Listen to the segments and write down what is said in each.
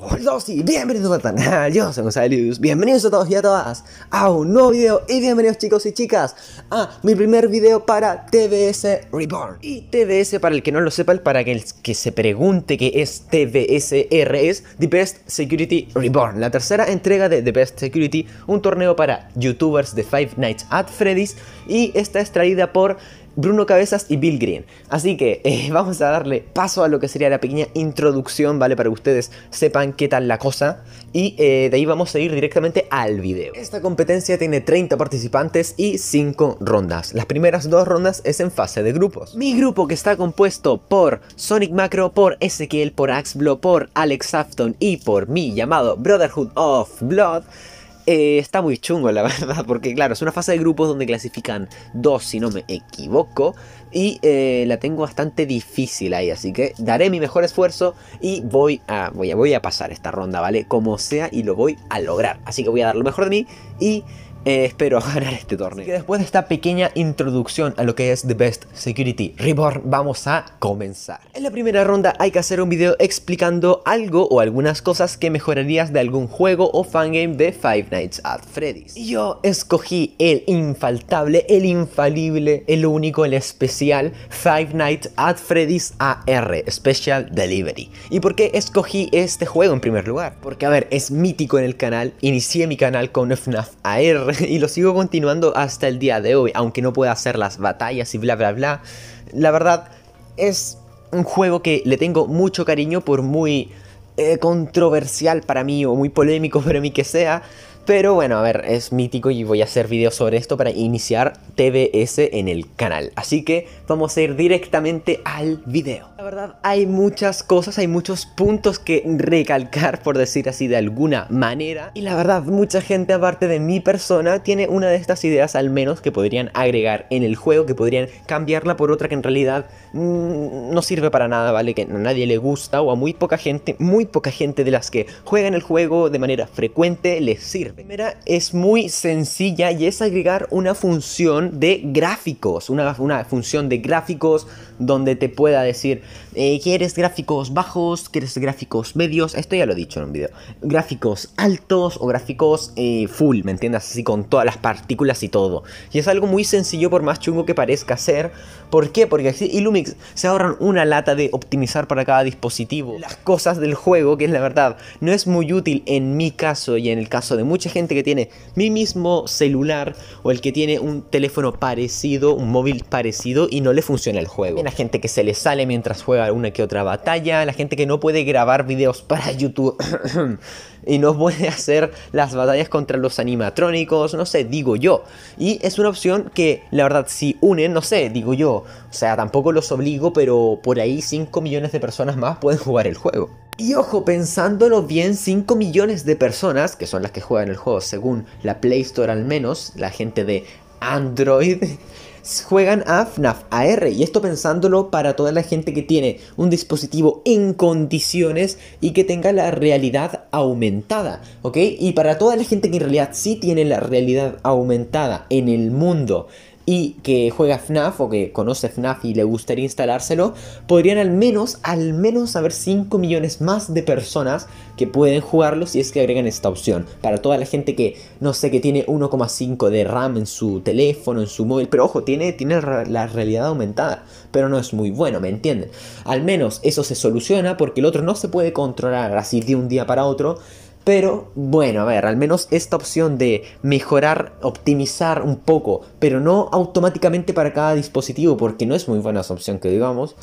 Hola y bienvenidos al canal, yo soy González bienvenidos a todos y a todas a un nuevo video y bienvenidos chicos y chicas a mi primer video para TBS Reborn Y TBS para el que no lo sepa, para el que se pregunte qué es TBSR es The Best Security Reborn La tercera entrega de The Best Security, un torneo para youtubers de Five Nights at Freddy's y esta es traída por Bruno Cabezas y Bill Green. Así que eh, vamos a darle paso a lo que sería la pequeña introducción, ¿vale? Para que ustedes sepan qué tal la cosa. Y eh, de ahí vamos a ir directamente al video. Esta competencia tiene 30 participantes y 5 rondas. Las primeras dos rondas es en fase de grupos. Mi grupo que está compuesto por Sonic Macro, por Ezequiel, por Axblo, por Alex Afton y por mi llamado Brotherhood of Blood eh, está muy chungo, la verdad, porque claro, es una fase de grupos donde clasifican dos, si no me equivoco, y eh, la tengo bastante difícil ahí, así que daré mi mejor esfuerzo y voy a, voy a, voy a pasar esta ronda, ¿vale? Como sea, y lo voy a lograr. Así que voy a dar lo mejor de mí y eh, espero ganar este torneo. después de esta pequeña introducción a lo que es The Best Security Reborn, vamos a comenzar. En la primera ronda hay que hacer un video explicando algo o algunas cosas que mejorarías de algún juego o fangame de Five Nights at Freddy's. Yo escogí el infaltable, el infalible, el único, el especial Five Nights at Freddy's AR, Special Delivery. ¿Y por qué escogí este juego en primer lugar? Porque a ver, es mítico en el canal, inicié mi canal con FNAF AR y lo sigo continuando hasta el día de hoy, aunque no pueda hacer las batallas y bla bla bla. La verdad es un juego que le tengo mucho cariño por muy eh, controversial para mí o muy polémico para mí que sea. Pero bueno, a ver, es mítico y voy a hacer videos sobre esto para iniciar TBS en el canal. Así que vamos a ir directamente al video. La verdad, hay muchas cosas, hay muchos puntos que recalcar, por decir así, de alguna manera. Y la verdad, mucha gente, aparte de mi persona, tiene una de estas ideas al menos que podrían agregar en el juego, que podrían cambiarla por otra que en realidad mm, no sirve para nada, ¿vale? Que a nadie le gusta o a muy poca gente, muy poca gente de las que juegan el juego de manera frecuente les sirve primera es muy sencilla y es agregar una función de gráficos, una, una función de gráficos donde te pueda decir, eh, ¿quieres gráficos bajos? ¿Quieres gráficos medios? Esto ya lo he dicho en un video. Gráficos altos o gráficos eh, full, ¿me entiendes? Así con todas las partículas y todo. Y es algo muy sencillo por más chungo que parezca ser. ¿Por qué? Porque así Illumix se ahorran una lata de optimizar para cada dispositivo. Las cosas del juego, que es la verdad, no es muy útil en mi caso y en el caso de muchas gente que tiene mi mismo celular o el que tiene un teléfono parecido, un móvil parecido y no le funciona el juego. La gente que se le sale mientras juega una que otra batalla, la gente que no puede grabar videos para YouTube y no puede hacer las batallas contra los animatrónicos, no sé, digo yo. Y es una opción que la verdad si unen, no sé, digo yo, o sea, tampoco los obligo, pero por ahí 5 millones de personas más pueden jugar el juego. Y ojo, pensándolo bien, 5 millones de personas, que son las que juegan el juego según la Play Store al menos, la gente de Android, juegan a FNAF AR. Y esto pensándolo para toda la gente que tiene un dispositivo en condiciones y que tenga la realidad aumentada, ¿ok? Y para toda la gente que en realidad sí tiene la realidad aumentada en el mundo y que juega FNAF o que conoce FNAF y le gustaría instalárselo, podrían al menos, al menos haber 5 millones más de personas que pueden jugarlo si es que agregan esta opción. Para toda la gente que, no sé, que tiene 1,5 de RAM en su teléfono, en su móvil, pero ojo, tiene, tiene la realidad aumentada, pero no es muy bueno, ¿me entienden? Al menos eso se soluciona porque el otro no se puede controlar así de un día para otro pero bueno, a ver, al menos esta opción de mejorar, optimizar un poco, pero no automáticamente para cada dispositivo, porque no es muy buena esa opción que digamos.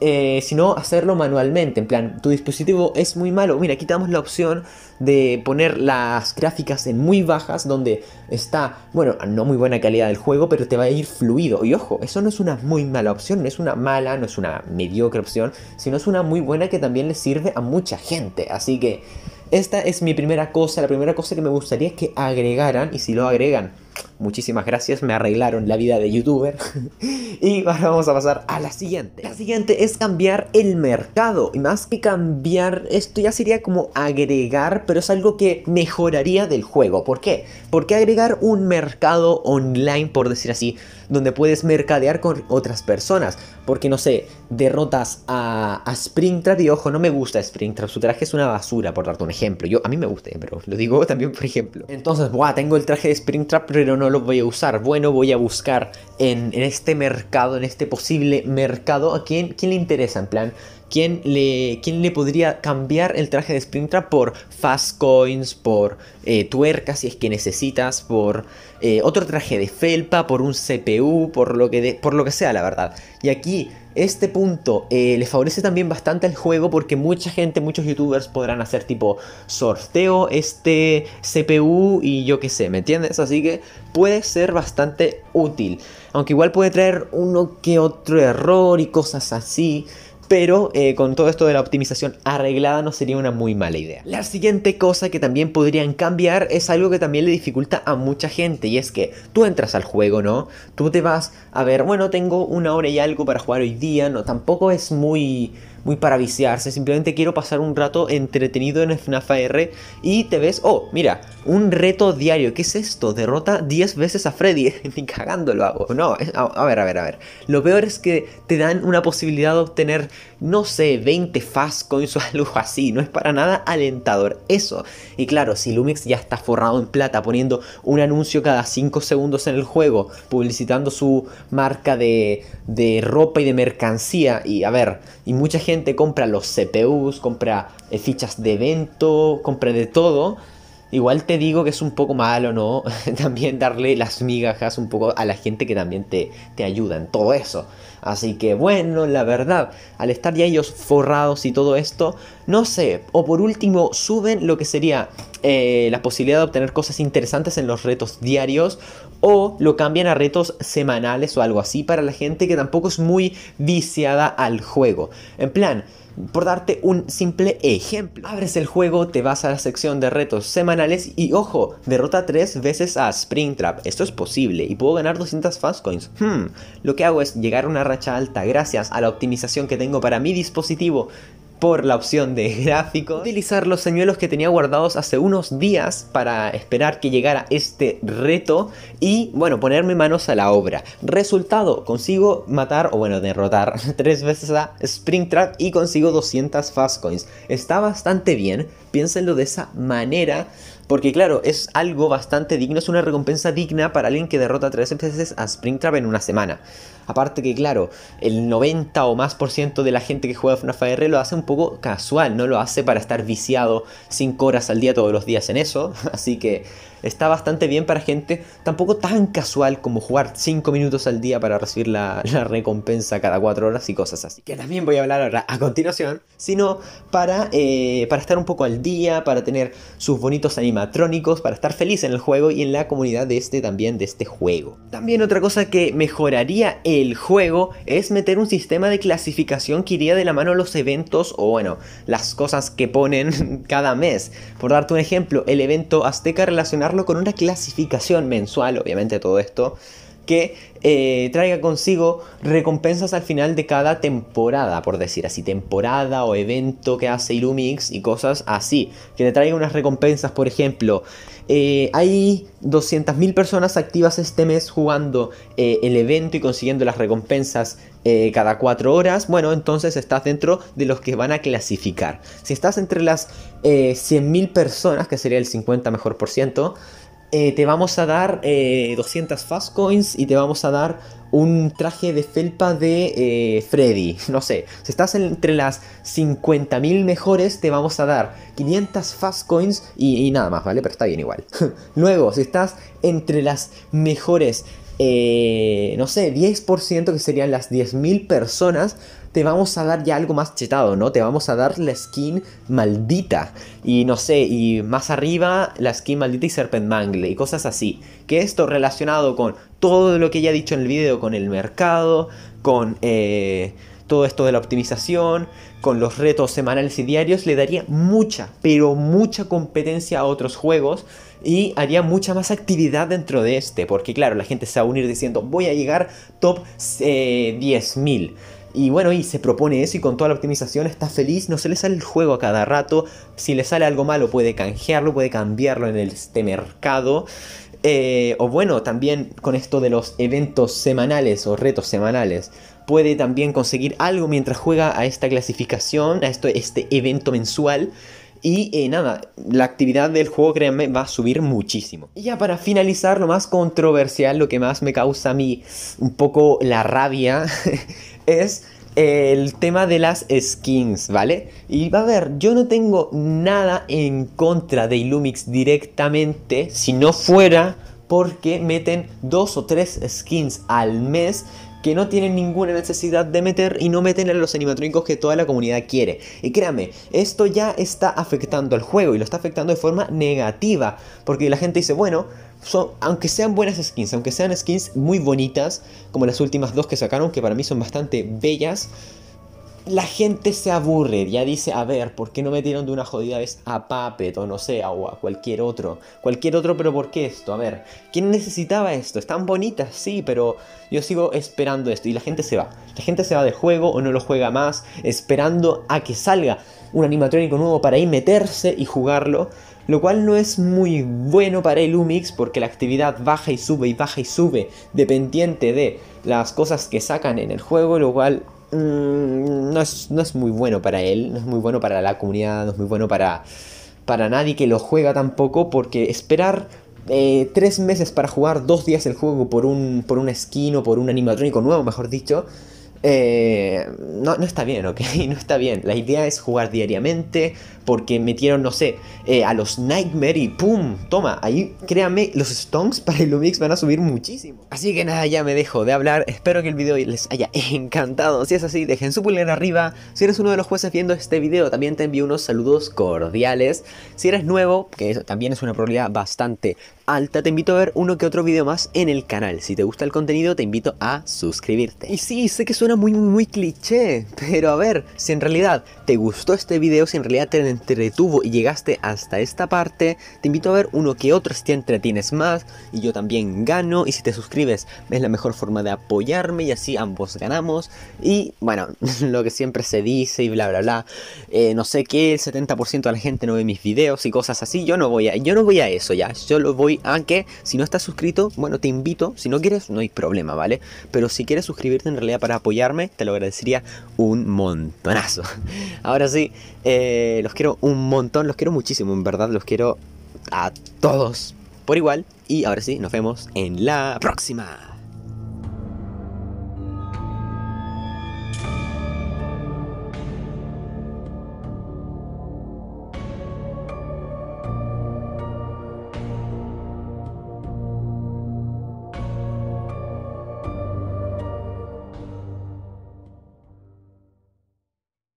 Eh, sino hacerlo manualmente. En plan, tu dispositivo es muy malo. Mira, aquí la opción de poner las gráficas en muy bajas, donde está, bueno, no muy buena calidad del juego, pero te va a ir fluido. Y ojo, eso no es una muy mala opción, no es una mala, no es una mediocre opción, sino es una muy buena que también le sirve a mucha gente. Así que esta es mi primera cosa, la primera cosa que me gustaría es que agregaran, y si lo agregan, Muchísimas gracias, me arreglaron la vida de youtuber. y ahora vamos a pasar a la siguiente. La siguiente es cambiar el mercado. Y más que cambiar, esto ya sería como agregar, pero es algo que mejoraría del juego. ¿Por qué? Porque agregar un mercado online, por decir así, donde puedes mercadear con otras personas. Porque no sé, derrotas a, a Springtrap y ojo, no me gusta Springtrap. Su traje es una basura, por darte un ejemplo. Yo, a mí me gusta, eh, pero lo digo también por ejemplo. Entonces, buah, tengo el traje de Springtrap, pero no lo voy a usar. Bueno, voy a buscar en, en este mercado, en este posible mercado, a quien le interesa. En plan, ¿Quién le, quién le podría cambiar el traje de Springtrap por Fast Coins, por eh, tuercas si es que necesitas, por eh, otro traje de felpa, por un CPU, por lo que, por lo que sea, la verdad. Y aquí este punto eh, le favorece también bastante al juego porque mucha gente, muchos youtubers podrán hacer tipo sorteo este CPU y yo qué sé, ¿me entiendes? Así que puede ser bastante útil. Aunque igual puede traer uno que otro error y cosas así pero eh, con todo esto de la optimización arreglada no sería una muy mala idea. La siguiente cosa que también podrían cambiar es algo que también le dificulta a mucha gente y es que tú entras al juego, ¿no? Tú te vas a ver, bueno, tengo una hora y algo para jugar hoy día, no, tampoco es muy muy para viciarse, simplemente quiero pasar un rato entretenido en FNAF AR y te ves, oh, mira, un reto diario, ¿qué es esto? Derrota 10 veces a Freddy, ni cagando lo hago, no, a, ver, a ver, a ver, lo peor es que te dan una posibilidad de obtener, no sé, 20 fast coins o algo así, no es para nada alentador eso, y claro, si Lumix ya está forrado en plata poniendo un anuncio cada 5 segundos en el juego, publicitando su marca de, de ropa y de mercancía, y a ver, y mucha gente compra los CPUs, compra eh, fichas de evento, compra de todo. Igual te digo que es un poco malo, ¿no? también darle las migajas un poco a la gente que también te, te ayuda en todo eso. Así que bueno, la verdad, al estar ya ellos forrados y todo esto, no sé, o por último suben lo que sería eh, la posibilidad de obtener cosas interesantes en los retos diarios o lo cambian a retos semanales o algo así para la gente que tampoco es muy viciada al juego. En plan, por darte un simple ejemplo, abres el juego, te vas a la sección de retos semanales y ojo, derrota tres veces a Springtrap. Esto es posible y puedo ganar 200 coins. Hmm, lo que hago es llegar a una racha alta gracias a la optimización que tengo para mi dispositivo por la opción de gráfico utilizar los señuelos que tenía guardados hace unos días para esperar que llegara este reto y, bueno, ponerme manos a la obra. Resultado, consigo matar, o bueno, derrotar tres veces a Springtrap y consigo 200 Fast Coins Está bastante bien, piénsenlo de esa manera. Porque claro, es algo bastante digno, es una recompensa digna para alguien que derrota tres veces a Springtrap en una semana. Aparte que, claro, el 90 o más por ciento de la gente que juega FNAF AR lo hace un poco casual, no lo hace para estar viciado 5 horas al día todos los días en eso. Así que está bastante bien para gente tampoco tan casual como jugar 5 minutos al día para recibir la, recompensa cada 4 horas y cosas así. Que también voy a hablar ahora a continuación, sino para, eh, para estar un poco al día, para tener sus bonitos animatrónicos, para estar feliz en el juego y en la comunidad de este también, de este juego. También otra cosa que mejoraría el el juego es meter un sistema de clasificación que iría de la mano a los eventos o bueno, las cosas que ponen cada mes. Por darte un ejemplo, el evento azteca relacionarlo con una clasificación mensual, obviamente todo esto que eh, traiga consigo recompensas al final de cada temporada, por decir así, temporada o evento que hace Illumix y cosas así. Que te traiga unas recompensas, por ejemplo, eh, hay 200.000 personas activas este mes jugando eh, el evento y consiguiendo las recompensas cada 4 horas. Bueno, entonces estás dentro de los que van a clasificar. Si estás entre las 100.000 personas, que sería el 50 mejor por ciento, eh, te vamos a dar 200 eh, Fast Coins y te vamos a dar un traje de felpa de eh, Freddy. No sé, si estás entre las 50.000 mejores, te vamos a dar 500 Fast Coins y, nada más, ¿vale? Pero está bien igual. Luego, si estás entre las mejores no sé, 10% que serían las 10.000 personas, te vamos a dar ya algo más chetado, ¿no? Te vamos a dar la skin maldita. Y no sé, y más arriba la skin maldita y Serpent Mangle y cosas así. Que esto relacionado con todo lo que ya he dicho en el video, con el mercado, con... Eh, todo esto de la optimización, con los retos semanales y diarios, le daría mucha, pero mucha competencia a otros juegos y haría mucha más actividad dentro de este, porque claro, la gente se va a unir diciendo voy a llegar top 10.000. Eh, y bueno, y se propone eso y con toda la optimización está feliz, no se le sale el juego a cada rato, si le sale algo malo puede canjearlo, puede cambiarlo en este mercado. Eh, o bueno, también con esto de los eventos semanales o retos semanales, puede también conseguir algo mientras juega a esta clasificación, a esto, este evento mensual. Y eh, nada, la actividad del juego, créanme, va a subir muchísimo. Y ya para finalizar, lo más controversial, lo que más me causa a mí un poco la rabia, es el tema de las skins, ¿vale? Y va a ver, yo no tengo nada en contra de Illumix directamente, si no fuera porque meten dos o tres skins al mes que no tienen ninguna necesidad de meter y no meten a los animatrónicos que toda la comunidad quiere. Y créanme, esto ya está afectando al juego y lo está afectando de forma negativa, porque la gente dice, bueno, son, aunque sean buenas skins, aunque sean skins muy bonitas, como las últimas dos que sacaron, que para mí son bastante bellas, la gente se aburre, ya dice, a ver, ¿por qué no metieron de una jodida vez a Puppet o no sé, o a cualquier otro? Cualquier otro, pero ¿por qué esto? A ver, ¿quién necesitaba esto? Están bonitas, sí, pero yo sigo esperando esto y la gente se va. La gente se va del juego o no lo juega más, esperando a que salga un animatrónico nuevo para ahí meterse y jugarlo, lo cual no es muy bueno para el Umix porque la actividad baja y sube y baja y sube, dependiente de las cosas que sacan en el juego, lo cual Mm, no, es, muy bueno para él, no es muy bueno para la comunidad, no es muy bueno para, para nadie que lo juega tampoco, porque esperar eh, tres meses para jugar dos días el juego por un, por una skin o por un animatrónico nuevo, mejor dicho, eh, no, no, está bien, ¿ok? No está bien. La idea es jugar diariamente, porque metieron, no sé, eh, a los Nightmare y ¡pum! Toma, ahí créanme, los Stones para el Lumix van a subir muchísimo. Así que nada, ya me dejo de hablar, espero que el video les haya encantado, si es así dejen su pulgar arriba, si eres uno de los jueces viendo este video también te envío unos saludos cordiales, si eres nuevo, que eso también es una probabilidad bastante alta, te invito a ver uno que otro video más en el canal, si te gusta el contenido te invito a suscribirte. Y sí, sé que suena muy muy muy cliché, pero a ver, si en realidad te gustó este video, si en realidad te entretuvo y llegaste hasta esta parte, te invito a ver uno que otro si te entretienes más y yo también gano y si te suscribes es la mejor forma de apoyarme y así ambos ganamos y bueno, lo que siempre se dice y bla bla bla, eh, no sé qué, el 70% de la gente no ve mis videos y cosas así, yo no voy a, yo no voy a eso ya, yo lo voy a que si no estás suscrito, bueno, te invito, si no quieres no hay problema, ¿vale? Pero si quieres suscribirte en realidad para apoyarme, te lo agradecería un montonazo. Ahora sí, eh, los quiero un montón, los quiero muchísimo, en verdad, los quiero a todos por igual. Y ahora sí, nos vemos en la próxima.